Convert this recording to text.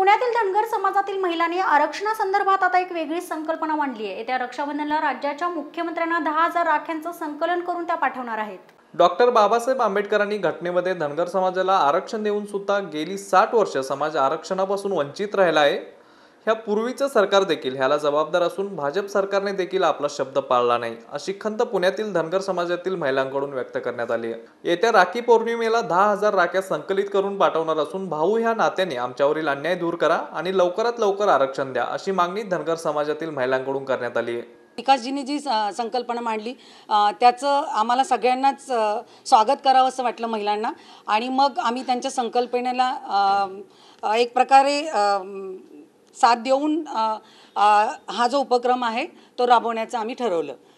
पुण्यातील धनगर समाजातील महिलांनी आरक्षणासंदर्भात आता एक वेगळी संकल्पना मांडली आहे येत्या रक्षाबंधनला राज्याच्या मुख्यमंत्र्यांना दहा हजार राख्यांचं संकलन करून त्या पाठवणार आहेत डॉक्टर बाबासाहेब आंबेडकरांनी घटनेमध्ये धनगर समाजाला आरक्षण देऊन सुद्धा गेली साठ वर्ष समाज आरक्षणापासून वंचित राहिला आहे ह्या पूर्वीचं सरकार देखील ह्याला जबाबदार असून भाजप सरकारने देखील आपला शब्द पाळला नाही अशी खंत पुण्यातील धनगर समाजातील महिलांकडून व्यक्त करण्यात आली आहे येत्या राखी पौर्णिमेला दहा हजार राख्या संकलित करून पाठवणार असून भाऊ ह्या नात्याने आमच्यावरील अन्याय दूर करा आणि लवकरात लवकर आरक्षण द्या अशी मागणी धनगर समाजातील महिलांकडून करण्यात आली आहे विकासजींनी जी संकल्पना मांडली त्याचं आम्हाला सगळ्यांनाच स्वागत करावं असं वाटलं महिलांना आणि मग आम्ही त्यांच्या संकल्पनेला एक प्रकारे साथ देऊन हा जो उपक्रम आहे तो राबवण्याचं आम्ही ठरवलं